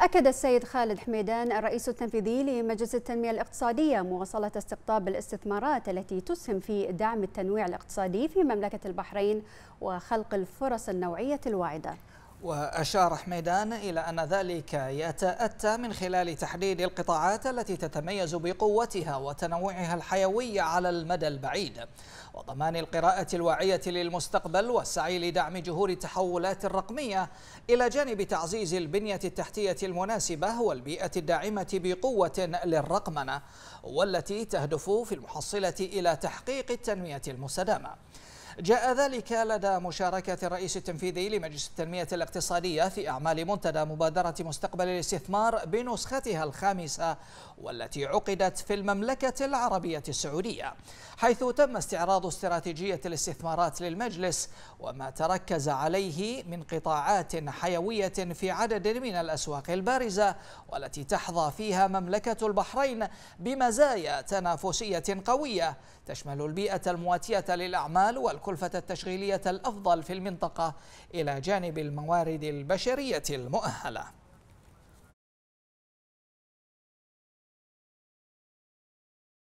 أكد السيد خالد حميدان الرئيس التنفيذي لمجلس التنمية الاقتصادية مواصلة استقطاب الاستثمارات التي تسهم في دعم التنويع الاقتصادي في مملكة البحرين وخلق الفرص النوعية الواعدة وأشار حميدان إلى أن ذلك يتأتى من خلال تحديد القطاعات التي تتميز بقوتها وتنوعها الحيوي على المدى البعيد وضمان القراءة الواعية للمستقبل والسعي لدعم جهور التحولات الرقمية إلى جانب تعزيز البنية التحتية المناسبة والبيئة الداعمة بقوة للرقمنة والتي تهدف في المحصلة إلى تحقيق التنمية المستدامة جاء ذلك لدى مشاركة الرئيس التنفيذي لمجلس التنمية الاقتصادية في أعمال منتدى مبادرة مستقبل الاستثمار بنسختها الخامسة والتي عقدت في المملكة العربية السعودية حيث تم استعراض استراتيجية الاستثمارات للمجلس وما تركز عليه من قطاعات حيوية في عدد من الأسواق البارزة والتي تحظى فيها مملكة البحرين بمزايا تنافسية قوية تشمل البيئة المواتية للأعمال والكل الكلفة التشغيلية الأفضل في المنطقة إلى جانب الموارد البشرية المؤهلة